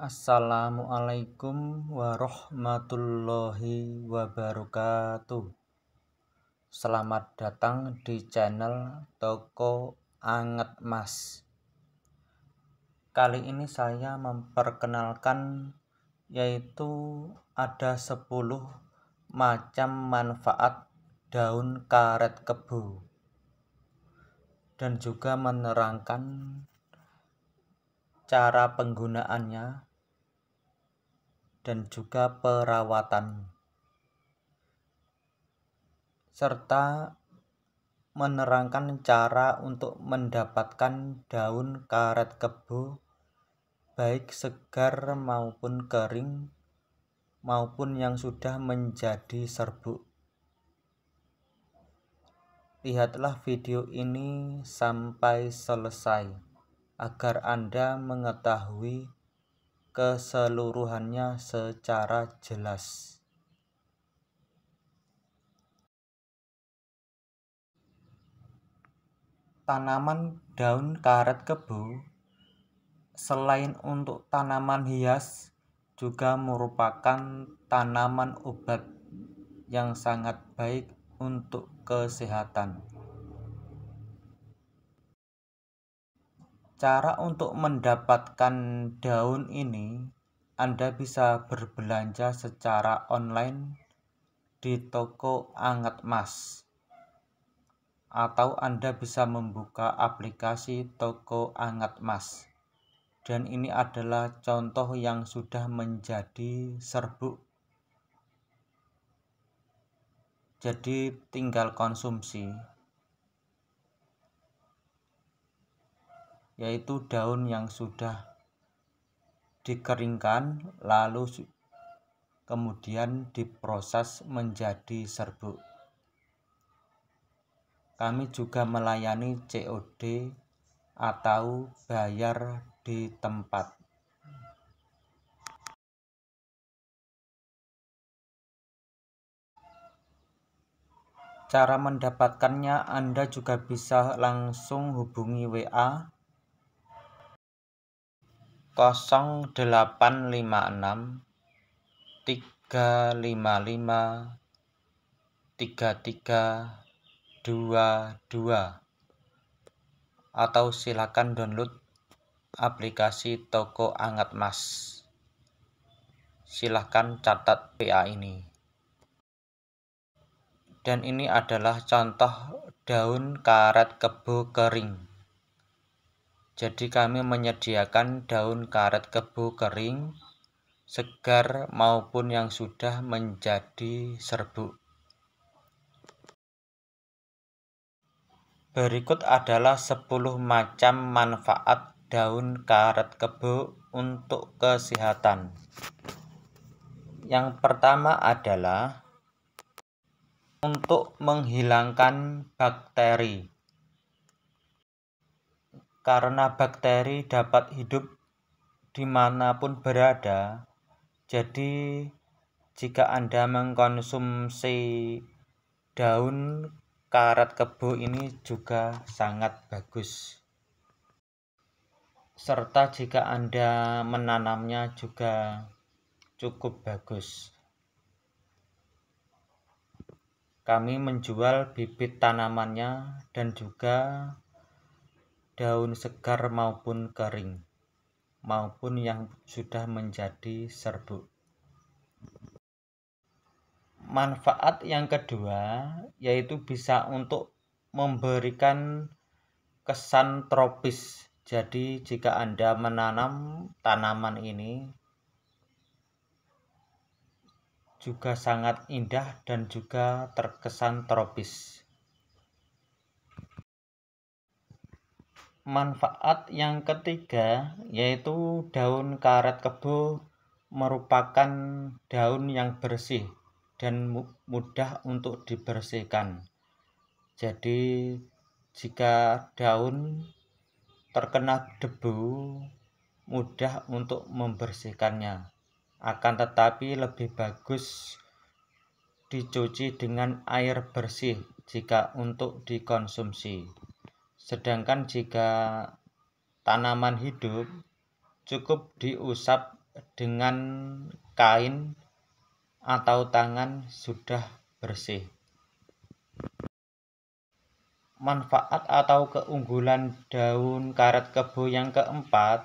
Assalamualaikum warahmatullahi wabarakatuh Selamat datang di channel Toko Anget Mas Kali ini saya memperkenalkan yaitu ada 10 macam manfaat daun karet kebu dan juga menerangkan cara penggunaannya dan juga perawatan serta menerangkan cara untuk mendapatkan daun karet kebo baik segar maupun kering maupun yang sudah menjadi serbuk. Lihatlah video ini sampai selesai agar Anda mengetahui keseluruhannya secara jelas. Tanaman daun karet kebu selain untuk tanaman hias juga merupakan tanaman obat yang sangat baik untuk kesehatan. Cara untuk mendapatkan daun ini, Anda bisa berbelanja secara online di toko Anget Mas atau Anda bisa membuka aplikasi toko Anget Mas. Dan ini adalah contoh yang sudah menjadi serbuk. Jadi tinggal konsumsi. yaitu daun yang sudah dikeringkan lalu kemudian diproses menjadi serbuk. Kami juga melayani COD atau bayar di tempat. Cara mendapatkannya Anda juga bisa langsung hubungi WA 0856 355 3322 atau silakan download aplikasi toko angat mas Silakan catat PA ini dan ini adalah contoh daun karet kebo kering jadi kami menyediakan daun karet kebu kering, segar maupun yang sudah menjadi serbuk. Berikut adalah 10 macam manfaat daun karet kebu untuk kesehatan. Yang pertama adalah untuk menghilangkan bakteri. Karena bakteri dapat hidup dimanapun berada, jadi jika Anda mengkonsumsi daun karat kebo ini juga sangat bagus. Serta jika Anda menanamnya juga cukup bagus. Kami menjual bibit tanamannya dan juga daun segar maupun kering, maupun yang sudah menjadi serbuk. Manfaat yang kedua yaitu bisa untuk memberikan kesan tropis. Jadi, jika Anda menanam tanaman ini juga sangat indah dan juga terkesan tropis. manfaat yang ketiga yaitu daun karet kebo merupakan daun yang bersih dan mudah untuk dibersihkan. Jadi jika daun terkena debu mudah untuk membersihkannya. Akan tetapi lebih bagus dicuci dengan air bersih jika untuk dikonsumsi. Sedangkan jika tanaman hidup cukup diusap dengan kain atau tangan sudah bersih. Manfaat atau keunggulan daun karet kebo yang keempat,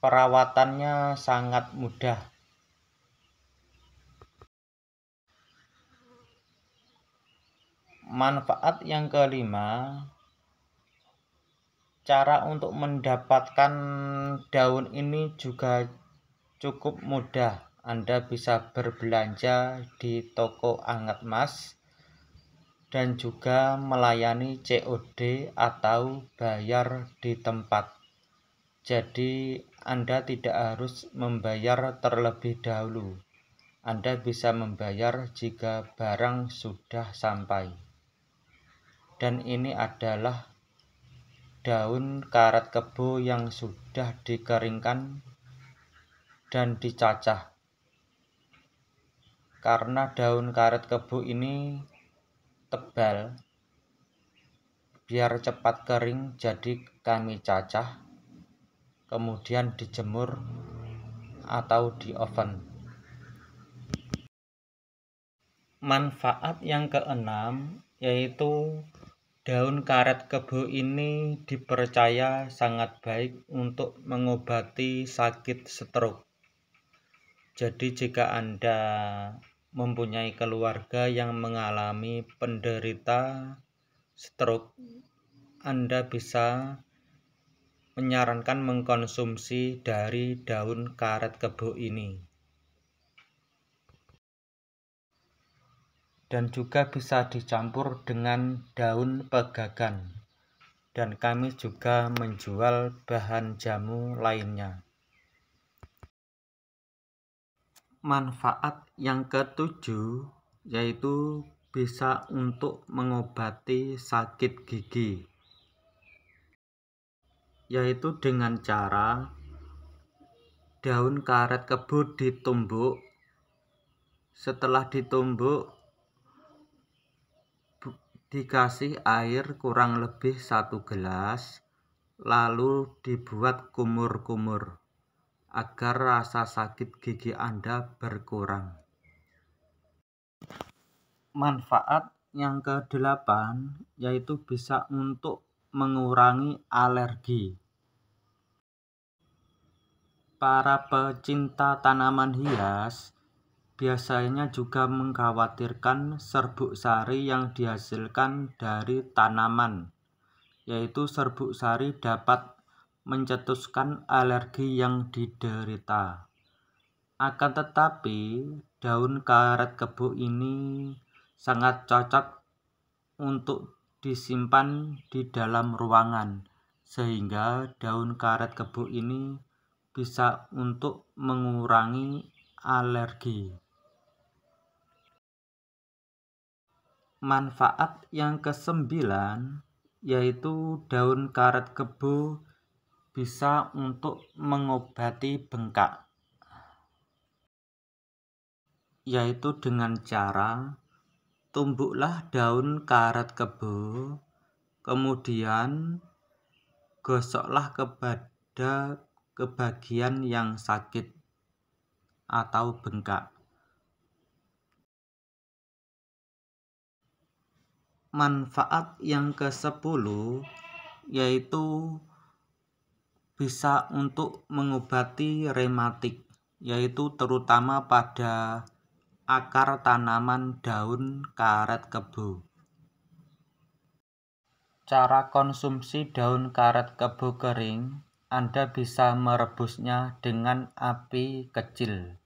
perawatannya sangat mudah. Manfaat yang kelima, cara untuk mendapatkan daun ini juga cukup mudah Anda bisa berbelanja di toko anget mas dan juga melayani COD atau bayar di tempat jadi Anda tidak harus membayar terlebih dahulu Anda bisa membayar jika barang sudah sampai dan ini adalah daun karet kebo yang sudah dikeringkan dan dicacah. Karena daun karet kebo ini tebal, biar cepat kering jadi kami cacah, kemudian dijemur atau di oven. Manfaat yang keenam yaitu Daun karet kebo ini dipercaya sangat baik untuk mengobati sakit stroke. Jadi jika Anda mempunyai keluarga yang mengalami penderita stroke, Anda bisa menyarankan mengkonsumsi dari daun karet kebo ini. dan juga bisa dicampur dengan daun pegagan. Dan kami juga menjual bahan jamu lainnya. Manfaat yang ketujuh yaitu bisa untuk mengobati sakit gigi, yaitu dengan cara daun karet kebu ditumbuk. Setelah ditumbuk, dikasih air kurang lebih satu gelas, lalu dibuat kumur-kumur agar rasa sakit gigi Anda berkurang. Manfaat yang kedelapan yaitu bisa untuk mengurangi alergi. Para pecinta tanaman hias biasanya juga mengkhawatirkan serbuk sari yang dihasilkan dari tanaman, yaitu serbuk sari dapat mencetuskan alergi yang diderita. Akan tetapi, daun karet kebu ini sangat cocok untuk disimpan di dalam ruangan, sehingga daun karet kebu ini bisa untuk mengurangi alergi. manfaat yang kesembilan yaitu daun karet kebu bisa untuk mengobati bengkak yaitu dengan cara tumbuklah daun karet kebu kemudian gosoklah kepada kebagian yang sakit atau bengkak manfaat yang ke-10 yaitu bisa untuk mengobati rematik yaitu terutama pada akar tanaman daun karet kebo. Cara konsumsi daun karet kebo kering, Anda bisa merebusnya dengan api kecil.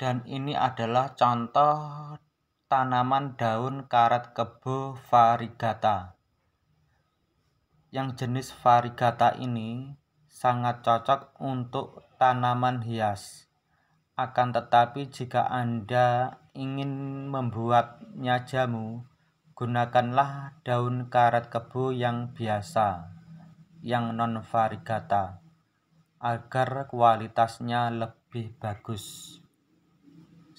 dan ini adalah contoh tanaman daun karat kebo varigata. Yang jenis varigata ini sangat cocok untuk tanaman hias. Akan tetapi jika Anda ingin membuatnya jamu, gunakanlah daun karat kebo yang biasa, yang non varigata, agar kualitasnya lebih bagus.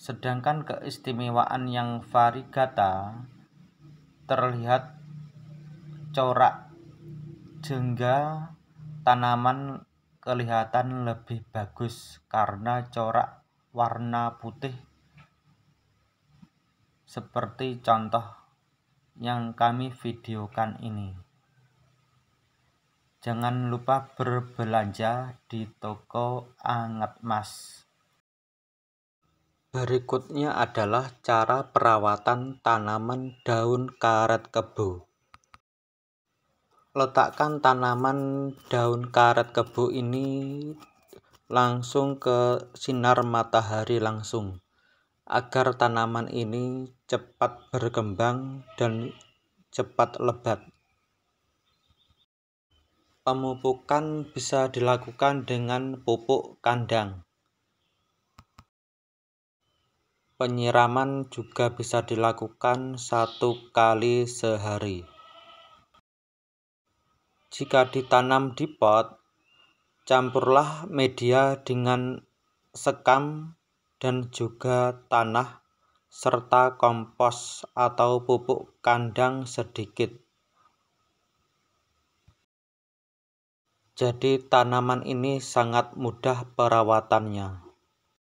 Sedangkan keistimewaan yang varigata terlihat corak jengga tanaman kelihatan lebih bagus karena corak warna putih seperti contoh yang kami videokan ini. Jangan lupa berbelanja di toko Anget Mas. Berikutnya adalah cara perawatan tanaman daun karet kebu. Letakkan tanaman daun karet kebu ini langsung ke sinar matahari langsung agar tanaman ini cepat berkembang dan cepat lebat. Pemupukan bisa dilakukan dengan pupuk kandang. Penyiraman juga bisa dilakukan satu kali sehari. Jika ditanam di pot, campurlah media dengan sekam dan juga tanah serta kompos atau pupuk kandang sedikit. Jadi tanaman ini sangat mudah perawatannya.